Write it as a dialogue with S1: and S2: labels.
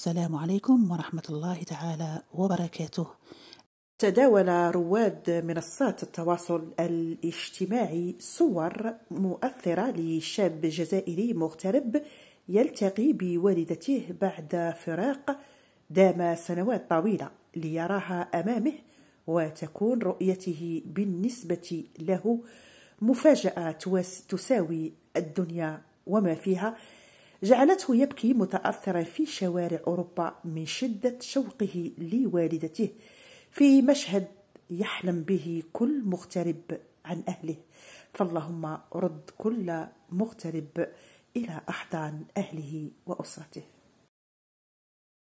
S1: السلام عليكم ورحمة الله تعالى وبركاته
S2: تداول رواد منصات التواصل الاجتماعي صور مؤثرة لشاب جزائري مغترب يلتقي بوالدته بعد فراق دام سنوات طويلة ليراها أمامه وتكون رؤيته بالنسبة له مفاجأة تساوي الدنيا وما فيها جعلته يبكي متأثرا في شوارع أوروبا من شدة شوقه لوالدته في مشهد يحلم به كل مغترب عن أهله فاللهم رد كل مغترب إلى أحضان أهله وأسرته